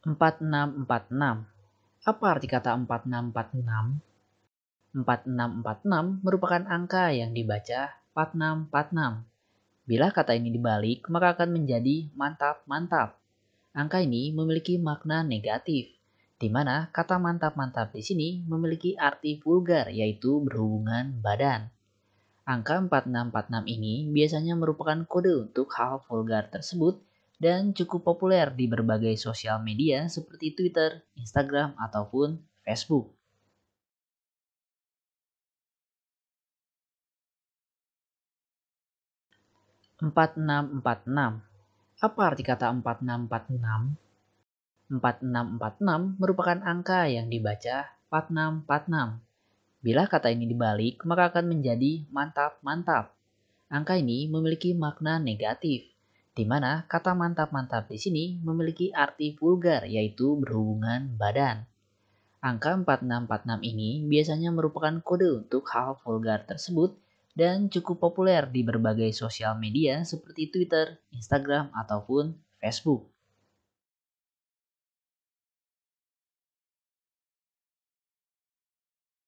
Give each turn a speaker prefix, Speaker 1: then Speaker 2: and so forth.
Speaker 1: 4646. Apa arti kata 4646? 4646 merupakan angka yang dibaca 4646. Bila kata ini dibalik, maka akan menjadi mantap-mantap. Angka ini memiliki makna negatif, di mana kata mantap-mantap di sini memiliki arti vulgar yaitu berhubungan badan. Angka 4646 ini biasanya merupakan kode untuk hal vulgar tersebut dan cukup populer di berbagai sosial media seperti Twitter, Instagram, ataupun Facebook. Empat enam empat enam. Apa arti kata empat enam empat enam? Empat enam merupakan angka yang dibaca empat empat enam. Bila kata ini dibalik, maka akan menjadi mantap-mantap. Angka ini memiliki makna negatif di mana kata mantap-mantap di sini memiliki arti vulgar yaitu berhubungan badan. Angka 4646 ini biasanya merupakan kode untuk hal vulgar tersebut dan cukup populer di berbagai sosial media seperti Twitter, Instagram, ataupun Facebook.